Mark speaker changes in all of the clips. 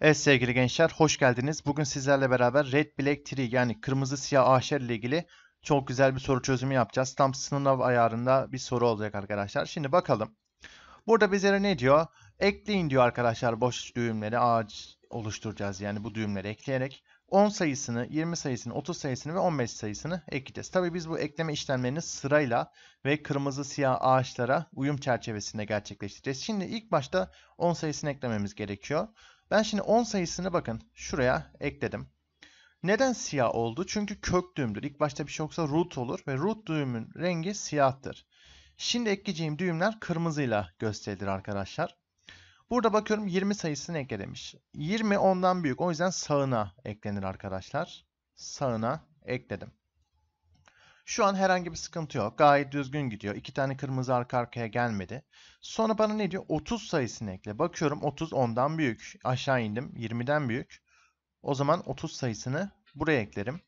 Speaker 1: Evet sevgili gençler hoş geldiniz. Bugün sizlerle beraber Red Black Tree yani kırmızı siyah ahşer ile ilgili çok güzel bir soru çözümü yapacağız. Tam sınav ayarında bir soru olacak arkadaşlar. Şimdi bakalım. Burada bizlere ne diyor? Ekleyin diyor arkadaşlar boş düğümleri ağaç oluşturacağız yani bu düğümleri ekleyerek. 10 sayısını, 20 sayısını, 30 sayısını ve 15 sayısını ekleyeceğiz. Tabii biz bu ekleme işlemlerini sırayla ve kırmızı siyah ağaçlara uyum çerçevesinde gerçekleştireceğiz. Şimdi ilk başta 10 sayısını eklememiz gerekiyor. Ben şimdi 10 sayısını bakın şuraya ekledim. Neden siyah oldu? Çünkü kök düğümdür. İlk başta bir şey yoksa root olur ve root düğümün rengi siyahtır. Şimdi ekleyeceğim düğümler kırmızıyla gösterilir arkadaşlar. Burada bakıyorum 20 sayısını eklemiş. 20 ondan büyük. O yüzden sağına eklenir arkadaşlar. Sağına ekledim. Şu an herhangi bir sıkıntı yok. Gayet düzgün gidiyor. İki tane kırmızı arka arkaya gelmedi. Sonra bana ne diyor? 30 sayısını ekle. Bakıyorum 30 ondan büyük. Aşağı indim. 20'den büyük. O zaman 30 sayısını buraya eklerim.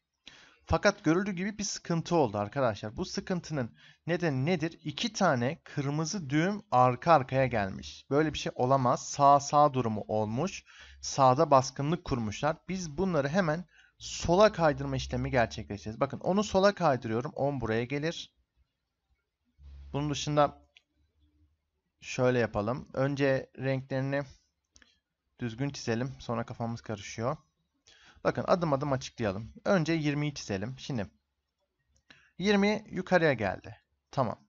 Speaker 1: Fakat görüldüğü gibi bir sıkıntı oldu arkadaşlar. Bu sıkıntının nedeni nedir? İki tane kırmızı düğüm arka arkaya gelmiş. Böyle bir şey olamaz. Sağ sağ durumu olmuş. Sağda baskınlık kurmuşlar. Biz bunları hemen sola kaydırma işlemi gerçekleşeceğiz. Bakın onu sola kaydırıyorum. 10 buraya gelir. Bunun dışında şöyle yapalım. Önce renklerini düzgün çizelim. Sonra kafamız karışıyor. Bakın adım adım açıklayalım. Önce 20'yi çizelim. Şimdi 20 yukarıya geldi. Tamam.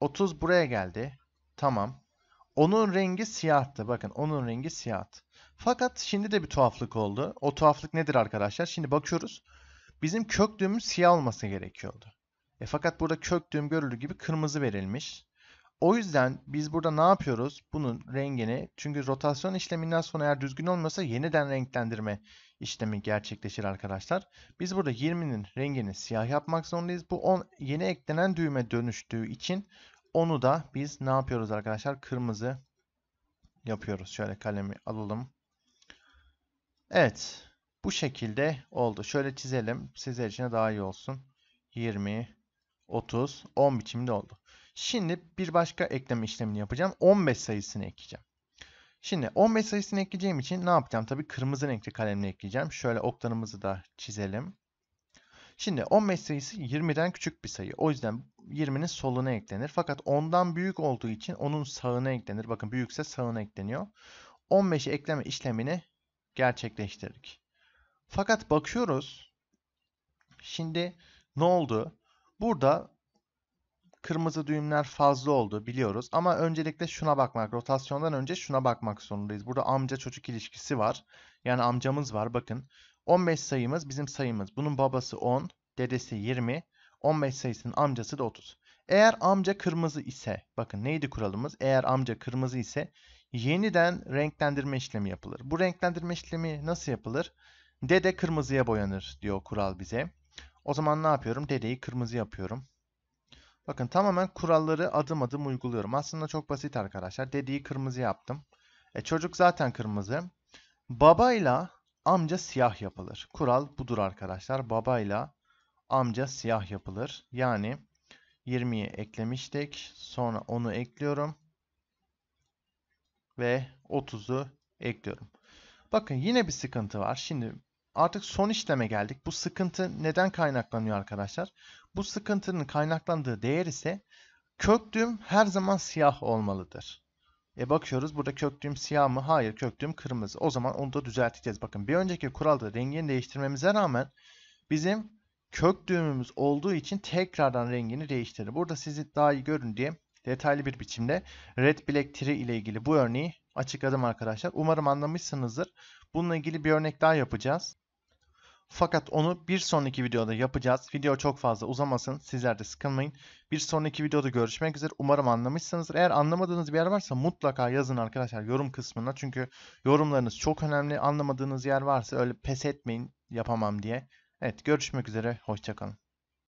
Speaker 1: 30 buraya geldi. Tamam. Onun rengi siyahtı. Bakın onun rengi siyahtı. Fakat şimdi de bir tuhaflık oldu. O tuhaflık nedir arkadaşlar? Şimdi bakıyoruz. Bizim kök düğümün siyah olması gerekiyordu. E fakat burada kök düğüm görüldüğü gibi kırmızı verilmiş. O yüzden biz burada ne yapıyoruz? Bunun rengini çünkü rotasyon işleminden sonra eğer düzgün olmasa yeniden renklendirme işlemi gerçekleşir arkadaşlar. Biz burada 20'nin rengini siyah yapmak zorundayız. Bu 10 yeni eklenen düğüme dönüştüğü için onu da biz ne yapıyoruz arkadaşlar? Kırmızı yapıyoruz. Şöyle kalemi alalım. Evet. Bu şekilde oldu. Şöyle çizelim. Sizler için daha iyi olsun. 20, 30, 10 biçimde oldu. Şimdi bir başka ekleme işlemini yapacağım. 15 sayısını ekleyeceğim. Şimdi 15 sayısını ekleyeceğim için ne yapacağım? Tabii kırmızı renkli kalemle ekleyeceğim. Şöyle oklarımızı da çizelim. Şimdi 15 sayısı 20'den küçük bir sayı. O yüzden 20'nin soluna eklenir. Fakat 10'dan büyük olduğu için onun sağına eklenir. Bakın büyükse sağına ekleniyor. 15'i ekleme işlemini gerçekleştirdik. Fakat bakıyoruz. Şimdi ne oldu? Burada kırmızı düğümler fazla oldu biliyoruz. Ama öncelikle şuna bakmak, rotasyondan önce şuna bakmak zorundayız. Burada amca çocuk ilişkisi var. Yani amcamız var bakın. 15 sayımız bizim sayımız. Bunun babası 10, dedesi 20, 15 sayısının amcası da 30. Eğer amca kırmızı ise bakın neydi kuralımız? Eğer amca kırmızı ise yeniden renklendirme işlemi yapılır. Bu renklendirme işlemi nasıl yapılır? Dede kırmızıya boyanır diyor kural bize. O zaman ne yapıyorum? Dedeyi kırmızı yapıyorum. Bakın tamamen kuralları adım adım uyguluyorum. Aslında çok basit arkadaşlar. Dedeyi kırmızı yaptım. E, çocuk zaten kırmızı. Babayla amca siyah yapılır. Kural budur arkadaşlar. Babayla amca siyah yapılır. Yani 20'yi eklemiştik. Sonra 10'u ekliyorum. Ve 30'u ekliyorum. Bakın yine bir sıkıntı var. Şimdi artık son işleme geldik. Bu sıkıntı neden kaynaklanıyor arkadaşlar? Bu sıkıntının kaynaklandığı değer ise kök düğüm her zaman siyah olmalıdır. E bakıyoruz burada kök düğüm siyah mı? Hayır kök düğüm kırmızı. O zaman onu da düzelteceğiz. Bakın bir önceki kuralda rengini değiştirmemize rağmen bizim kök düğümümüz olduğu için tekrardan rengini değiştirir. Burada sizi daha iyi görün diye detaylı bir biçimde Red Black Tree ile ilgili bu örneği açıkladım arkadaşlar. Umarım anlamışsınızdır. Bununla ilgili bir örnek daha yapacağız. Fakat onu bir sonraki videoda yapacağız. Video çok fazla uzamasın. Sizler de sıkılmayın. Bir sonraki videoda görüşmek üzere. Umarım anlamışsınızdır. Eğer anlamadığınız bir yer varsa mutlaka yazın arkadaşlar yorum kısmına. Çünkü yorumlarınız çok önemli. Anlamadığınız yer varsa öyle pes etmeyin yapamam diye. Evet görüşmek üzere. Hoşçakalın.